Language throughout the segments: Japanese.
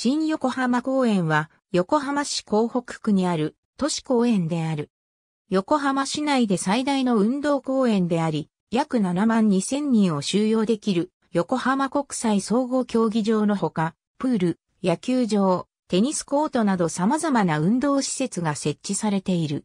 新横浜公園は、横浜市港北区にある都市公園である。横浜市内で最大の運動公園であり、約7万2 0人を収容できる横浜国際総合競技場のほか、プール、野球場、テニスコートなど様々な運動施設が設置されている。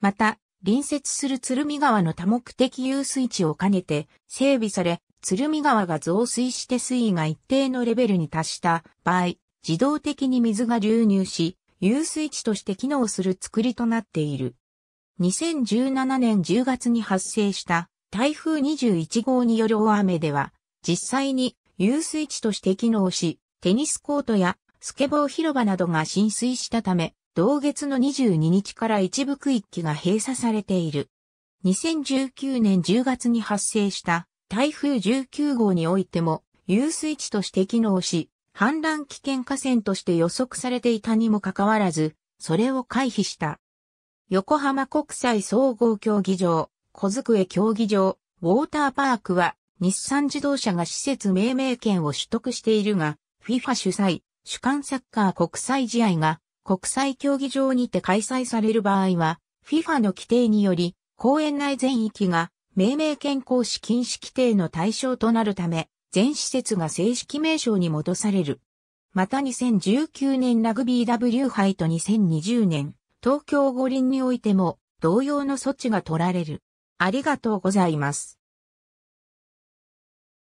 また、隣接する鶴見川の多目的遊水地を兼ねて整備され、鶴見川が増水して水位が一定のレベルに達した場合、自動的に水が流入し、遊水地として機能する作りとなっている。2017年10月に発生した台風21号による大雨では、実際に遊水地として機能し、テニスコートやスケボー広場などが浸水したため、同月の22日から一部区域が閉鎖されている。2019年10月に発生した台風19号においても、遊水地として機能し、氾濫危険河川として予測されていたにもかかわらず、それを回避した。横浜国際総合競技場、小机競技場、ウォーターパークは、日産自動車が施設命名権を取得しているが、FIFA 主催、主観サッカー国際試合が国際競技場にて開催される場合は、FIFA の規定により、公園内全域が命名権行使禁止規定の対象となるため、全施設が正式名称に戻される。また2019年ラグビー W 杯と2020年東京五輪においても同様の措置が取られる。ありがとうございます。